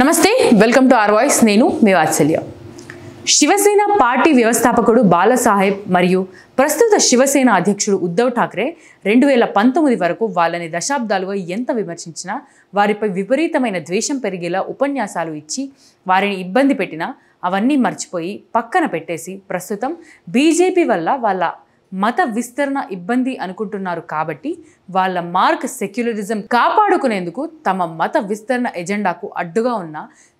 నమస్తే welcome to are voice నేను మీ వాత్సల్య Shiv Sena party వ్యవస్థాపకుడు బాలసాహెబ్ మరియు ప్రస్తుత శివసేన అధ్యక్షుడు ఉద్దవ్ ఠాక్రే రెండు వేల పంతొమ్మిది వరకు వాళ్ళని దశాబ్దాలుగా ఎంత విమర్శించినా వారిపై విపరీతమైన ద్వేషం పెరిగేలా ఉపన్యాసాలు ఇచ్చి వారిని ఇబ్బంది పెట్టినా అవన్నీ మర్చిపోయి పక్కన పెట్టేసి ప్రస్తుతం బీజేపీ వల్ల వాళ్ళ మత విస్తరణ ఇబ్బంది అనుకుంటున్నారు కాబట్టి వాళ్ళ మార్క్ సెక్యులరిజం కాపాడుకునేందుకు తమ మత విస్తరణ ఎజెండాకు అడ్డుగా ఉన్న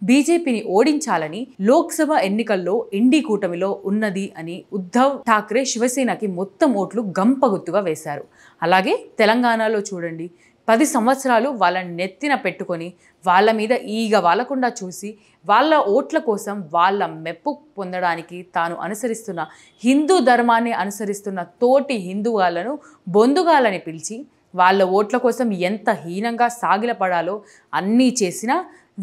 బీజేపీని ఓడించాలని లోక్సభ ఎన్నికల్లో ఇండి కూటమిలో ఉన్నది అని ఉద్ధవ్ ఠాక్రే శివసేనకి మొత్తం ఓట్లు గంపగుత్తుగా వేశారు అలాగే తెలంగాణలో చూడండి పది సంవత్సరాలు వాళ్ళని నెత్తిన పెట్టుకొని వాళ్ళ మీద ఈగ వాళ్ళకుండా చూసి వాళ్ళ ఓట్ల కోసం వాళ్ళ మెప్పు పొందడానికి తాను అనుసరిస్తున్న హిందూ ధర్మాన్ని అనుసరిస్తున్న తోటి హిందువులను బొందుగాలని పిలిచి వాళ్ళ ఓట్ల కోసం ఎంత హీనంగా సాగిలపడాలో అన్నీ చేసినా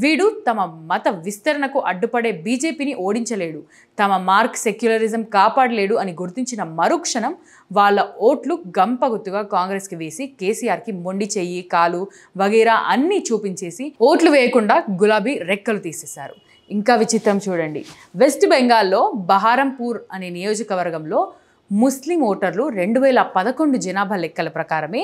వీడు తమ మత విస్తరణకు అడ్డుపడే బీజేపీని ఓడించలేడు తమ మార్క్ సెక్యులరిజం కాపాడలేడు అని గుర్తించిన మరుక్షణం వాళ్ళ ఓట్లు గంపగుత్తుగా కాంగ్రెస్కి వేసి కేసీఆర్కి మొండి చెయ్యి కాలు వగేరా అన్నీ చూపించేసి ఓట్లు వేయకుండా గులాబీ రెక్కలు తీసేశారు ఇంకా విచిత్రం చూడండి వెస్ట్ బెంగాల్లో బహారంపూర్ అనే నియోజకవర్గంలో ముస్లిం ఓటర్లు రెండు వేల పదకొండు జనాభా లెక్కల ప్రకారమే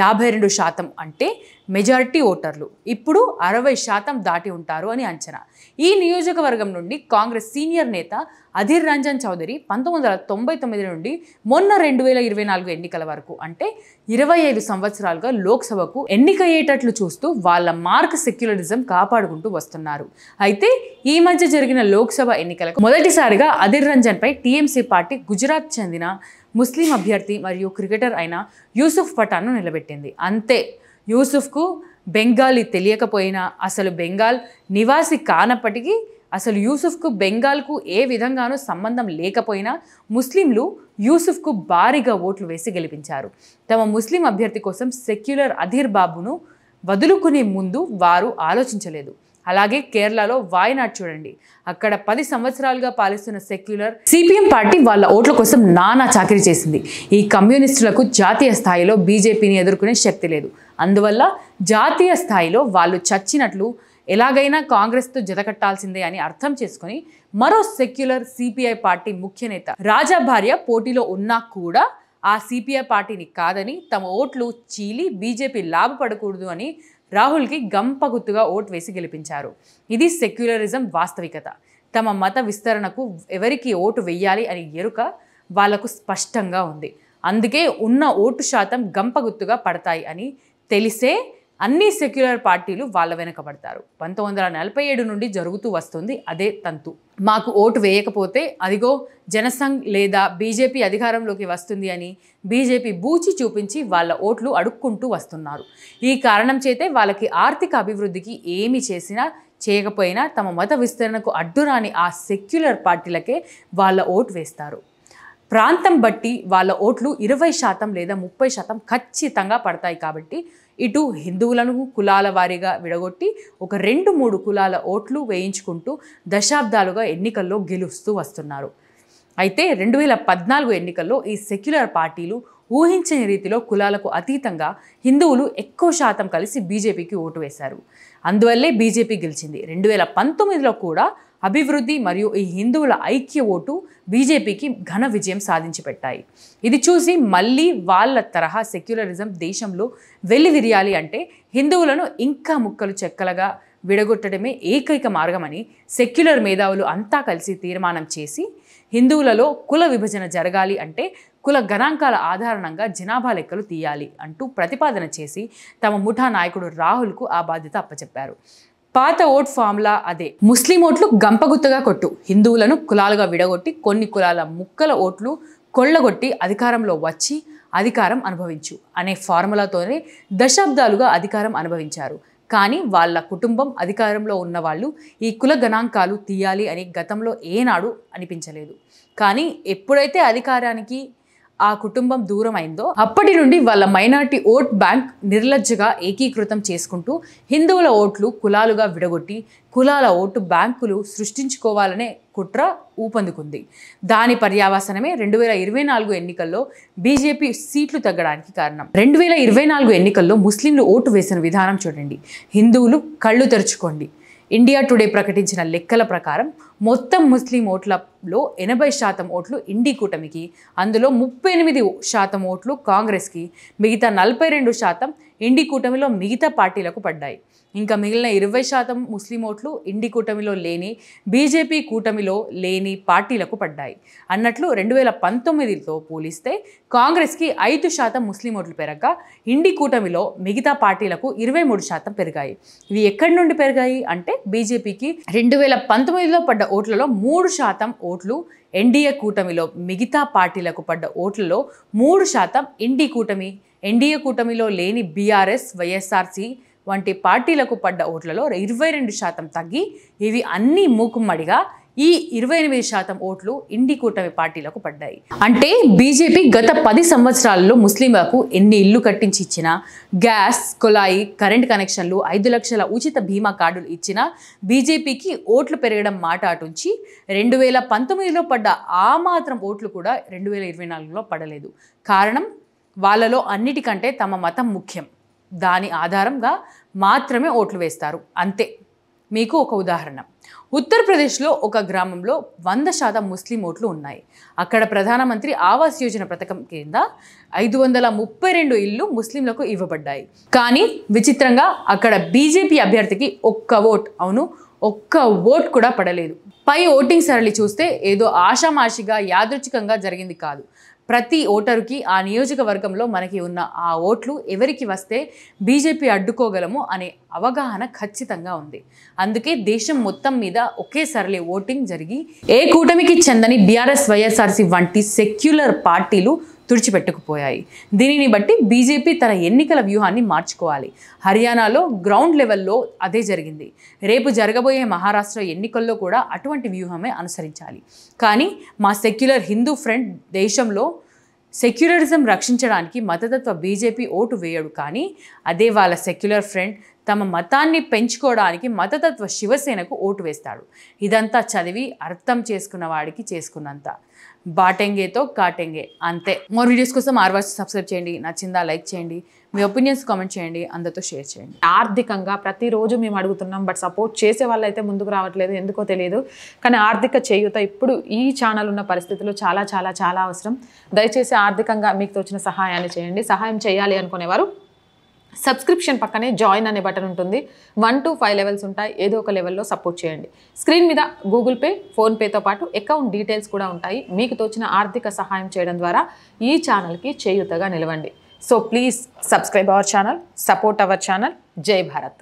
యాభై రెండు శాతం అంటే మెజారిటీ ఓటర్లు ఇప్పుడు అరవై శాతం దాటి ఉంటారు అని అంచనా ఈ నియోజకవర్గం నుండి కాంగ్రెస్ సీనియర్ నేత అధీర్ రంజన్ చౌదరి పంతొమ్మిది వందల తొంభై తొమ్మిది నుండి మొన్న రెండు వేల ఇరవై నాలుగు ఎన్నికల వరకు అంటే ఇరవై ఐదు సంవత్సరాలుగా లోక్సభకు ఎన్నికయ్యేటట్లు చూస్తూ వాళ్ళ మార్క్ సెక్యులరిజం కాపాడుకుంటూ వస్తున్నారు అయితే ఈ మధ్య జరిగిన లోక్సభ ఎన్నికలకు మొదటిసారిగా అధీర్ రంజన్పై టీఎంసీ పార్టీ గుజరాత్ చెందిన ముస్లిం అభ్యర్థి మరియు క్రికెటర్ అయిన యూసుఫ్ పఠాన్ను నిలబెట్టింది అంతే యూసుఫ్కు బెంగాలీ తెలియకపోయినా అసలు బెంగాల్ నివాసి కానప్పటికీ అసలు యూసుఫ్కు బెంగాల్కు ఏ విధంగానూ సంబంధం లేకపోయినా ముస్లింలు యూసుఫ్కు భారీగా ఓట్లు వేసి గెలిపించారు తమ ముస్లిం అభ్యర్థి కోసం సెక్యులర్ అధీర్ బాబును వదులుకునే ముందు వారు ఆలోచించలేదు అలాగే కేరళలో వాయనాడ్ చూడండి అక్కడ పది సంవత్సరాలుగా పాలిస్తున్న సెక్యులర్ సిపిఎం పార్టీ వాళ్ళ ఓట్ల కోసం నానా చాకరీ చేసింది ఈ కమ్యూనిస్టులకు జాతీయ స్థాయిలో బీజేపీని ఎదుర్కొనే శక్తి లేదు అందువల్ల జాతీయ స్థాయిలో వాళ్ళు చచ్చినట్లు ఎలాగైనా కాంగ్రెస్తో జతకట్టాల్సిందే అని అర్థం చేసుకుని మరో సెక్యులర్ సిపిఐ పార్టీ ముఖ్య నేత రాజా భార్య పోటీలో ఉన్నా కూడా ఆ సిపిఐ పార్టీని కాదని తమ ఓట్లు చీలి బీజేపీ లాభపడకూడదు అని రాహుల్కి గంప ఓటు ఓట్ వేసి గెలిపించారు ఇది సెక్యులరిజం వాస్తవికత తమ మత విస్తరణకు ఎవరికి ఓటు వెయ్యాలి అనే ఎరుక వాళ్లకు స్పష్టంగా ఉంది అందుకే ఉన్న ఓటు శాతం గంపగుత్తుగా పడతాయి అని తెలిసే అన్ని సెక్యులర్ పార్టీలు వాళ్ళ వెనకబడతారు పంతొమ్మిది వందల నలభై ఏడు నుండి జరుగుతూ వస్తుంది అదే తంతు మాకు ఓటు వేయకపోతే అదిగో జనసంఘ్ లేదా బీజేపీ అధికారంలోకి వస్తుంది అని బీజేపీ బూచి చూపించి వాళ్ళ ఓట్లు అడుక్కుంటూ వస్తున్నారు ఈ కారణం చేతే వాళ్ళకి ఆర్థిక అభివృద్ధికి ఏమి చేసినా చేయకపోయినా తమ మత విస్తరణకు అడ్డురాని ఆ సెక్యులర్ పార్టీలకే వాళ్ళ ఓటు వేస్తారు ప్రాంతం బట్టి వాళ్ళ ఓట్లు ఇరవై శాతం లేదా ముప్పై శాతం ఖచ్చితంగా పడతాయి కాబట్టి ఇటు హిందువులను కులాల వారీగా విడగొట్టి ఒక రెండు మూడు కులాల ఓట్లు వేయించుకుంటూ దశాబ్దాలుగా ఎన్నికల్లో గెలుస్తూ వస్తున్నారు అయితే రెండు వేల పద్నాలుగు ఎన్నికల్లో ఈ సెక్యులర్ పార్టీలు ఊహించని రీతిలో కులాలకు అతీతంగా హిందువులు ఎక్కువ శాతం కలిసి బీజేపీకి ఓటు వేశారు అందువల్లే బీజేపీ గెలిచింది రెండు వేల పంతొమ్మిదిలో కూడా అభివృద్ధి మరియు ఈ హిందువుల ఐక్య ఓటు బీజేపీకి ఘన విజయం సాధించి పెట్టాయి ఇది చూసి మళ్ళీ వాళ్ళ తరహా సెక్యులరిజం దేశంలో వెల్లివిరియాలి అంటే హిందువులను ఇంకా ముక్కలు చెక్కలుగా విడగొట్టడమే ఏకైక మార్గమని సెక్యులర్ మేధావులు అంతా కలిసి తీర్మానం చేసి హిందువులలో కుల విభజన జరగాలి అంటే కుల గణాంకాల ఆధారంగా జనాభా లెక్కలు తీయాలి అంటూ ప్రతిపాదన చేసి తమ ముఠా నాయకుడు రాహుల్కు ఆ బాధ్యత అప్పచెప్పారు పాత ఓట్ ఫార్ములా అదే ముస్లిం ఓట్లు గంపగుత్తగా కొట్టు హిందువులను కులాలుగా విడగొట్టి కొన్ని కులాల ముక్కల ఓట్లు కొళ్ళగొట్టి అధికారంలో వచ్చి అధికారం అనుభవించు అనే ఫార్ములాతోనే దశాబ్దాలుగా అధికారం అనుభవించారు కానీ వాళ్ళ కుటుంబం అధికారంలో ఉన్న వాళ్ళు ఈ కుల గణాంకాలు తీయాలి అని గతంలో ఏనాడు అనిపించలేదు కానీ ఎప్పుడైతే అధికారానికి ఆ కుటుంబం దూరం అయిందో అప్పటి నుండి వాళ్ళ మైనార్టీ ఓట్ బ్యాంక్ నిర్లజ్జగా ఏకీకృతం చేసుకుంటూ హిందువుల ఓట్లు కులాలుగా విడగొట్టి కులాల ఓటు బ్యాంకులు సృష్టించుకోవాలనే కుట్ర ఊపందుకుంది దాని పర్యావసనమే రెండు వేల ఇరవై నాలుగు ఎన్నికల్లో బీజేపీ సీట్లు తగ్గడానికి కారణం రెండు వేల ఇరవై నాలుగు ఎన్నికల్లో ముస్లింలు ఓటు వేసిన విధానం చూడండి హిందువులు కళ్ళు తెరుచుకోండి ఇండియా టుడే ప్రకటించిన లెక్కల ప్రకారం మొత్తం ముస్లిం ఓట్లలో ఎనభై శాతం ఓట్లు ఇండి కూటమికి అందులో ముప్పై ఎనిమిది శాతం ఓట్లు కాంగ్రెస్కి మిగతా నలభై రెండు శాతం ఇండి కూటమిలో మిగతా పార్టీలకు పడ్డాయి ఇంకా మిగిలిన ఇరవై శాతం ముస్లిం ఓట్లు ఇండి కూటమిలో లేని బీజేపీ కూటమిలో లేని పార్టీలకు పడ్డాయి అన్నట్లు రెండు వేల పంతొమ్మిదితో పోలిస్తే కాంగ్రెస్కి ఐదు శాతం ముస్లిం ఓట్లు పెరగ ఇండి కూటమిలో మిగతా పార్టీలకు ఇరవై మూడు శాతం పెరిగాయి ఇవి ఎక్కడి నుండి పెరిగాయి అంటే బీజేపీకి రెండు వేల పంతొమ్మిదిలో పడ్డ ఓట్లలో మూడు శాతం ఓట్లు ఎన్డీఏ కూటమిలో మిగతా పార్టీలకు పడ్డ ఓట్లలో మూడు శాతం ఎన్డీ కూటమి ఎన్డీఏ కూటమిలో లేని బీఆర్ఎస్ వైఎస్ఆర్సీ వంటి పార్టీలకు పడ్డ ఓట్లలో ఇరవై రెండు శాతం తగ్గి ఇవి అన్నీ మూకుమ్మడిగా ఈ ఇరవై ఎనిమిది శాతం ఓట్లు ఇండి కూటమి పార్టీలకు పడ్డాయి అంటే బీజేపీ గత పది సంవత్సరాలలో ముస్లింలకు ఎన్ని ఇల్లు కట్టించి ఇచ్చినా గ్యాస్ కుళాయి కరెంట్ కనెక్షన్లు ఐదు లక్షల ఉచిత బీమా కార్డులు ఇచ్చినా బీజేపీకి ఓట్లు పెరగడం మాట అటుంచి రెండు వేల పంతొమ్మిదిలో పడ్డ ఆ మాత్రం ఓట్లు కూడా రెండు వేల ఇరవై నాలుగులో పడలేదు కారణం వాళ్ళలో అన్నిటికంటే తమ మతం ముఖ్యం దాని ఆధారంగా మాత్రమే ఓట్లు వేస్తారు అంతే మీకు ఒక ఉదాహరణ ఉత్తరప్రదేశ్లో ఒక గ్రామంలో వంద శాతం ముస్లిం ఓట్లు ఉన్నాయి అక్కడ ప్రధానమంత్రి ఆవాస్ యోజన పథకం కింద ఐదు వందల ముప్పై రెండు ఇళ్ళు ముస్లింలకు ఇవ్వబడ్డాయి కానీ విచిత్రంగా అక్కడ బీజేపీ అభ్యర్థికి ఒక్క ఓట్ అవును ఒక్క ఓట్ కూడా పడలేదు పై ఓటింగ్ సరళి చూస్తే ఏదో ఆషామాషిగా యాదృచ్ఛికంగా జరిగింది కాదు ప్రతి ఓటరుకి ఆ నియోజకవర్గంలో మనకి ఉన్న ఆ ఓట్లు ఎవరికి వస్తే బీజేపీ అడ్డుకోగలము అనే అవగాహన ఖచ్చితంగా ఉంది అందుకే దేశం మొత్తం మీద సరళి ఓటింగ్ జరిగి ఏ కూటమికి చెందని బీఆర్ఎస్ వైఎస్ఆర్సీ వంటి సెక్యులర్ పార్టీలు తుడిచిపెట్టుకుపోయాయి దీనిని బట్టి బీజేపీ తన ఎన్నికల వ్యూహాన్ని మార్చుకోవాలి హర్యానాలో గ్రౌండ్ లెవెల్లో అదే జరిగింది రేపు జరగబోయే మహారాష్ట్ర ఎన్నికల్లో కూడా అటువంటి వ్యూహమే అనుసరించాలి కానీ మా సెక్యులర్ హిందూ ఫ్రంట్ దేశంలో సెక్యులరిజం రక్షించడానికి మతతత్వ బీజేపీ ఓటు వేయడు కానీ అదే వాళ్ళ సెక్యులర్ ఫ్రెండ్ తమ మతాన్ని పెంచుకోవడానికి మతతత్వ శివసేనకు ఓటు వేస్తాడు ఇదంతా చదివి అర్థం చేసుకున్న వాడికి చేసుకున్నంత బాటెంగేతో కాటెంగే అంతే మోర్ వీడియోస్ కోసం ఆర్వాస్ సబ్స్క్రైబ్ చేయండి నచ్చిందా లైక్ చేయండి మీ ఒపీనియన్స్ కామెంట్ చేయండి అందరితో షేర్ చేయండి ఆర్థికంగా ప్రతిరోజు మేము అడుగుతున్నాం బట్ సపోర్ట్ చేసే వాళ్ళు అయితే ముందుకు రావట్లేదు ఎందుకో తెలియదు కానీ ఆర్థిక చేయూత ఇప్పుడు ఈ ఛానల్ ఉన్న పరిస్థితుల్లో చాలా చాలా చాలా అవసరం దయచేసి ఆర్థికంగా మీకు తోచిన సహాయాన్ని చేయండి సహాయం చేయాలి అనుకునేవారు సబ్స్క్రిప్షన్ పక్కనే జాయిన్ అనే బటన్ ఉంటుంది వన్ టు ఫైవ్ లెవెల్స్ ఉంటాయి ఏదో ఒక లెవెల్లో సపోర్ట్ చేయండి స్క్రీన్ మీద గూగుల్ పే ఫోన్పేతో పాటు అకౌంట్ డీటెయిల్స్ కూడా ఉంటాయి మీకు తోచిన ఆర్థిక సహాయం చేయడం ద్వారా ఈ ఛానల్కి చేయూతగా నిలవండి so please subscribe our channel support our channel जय भारत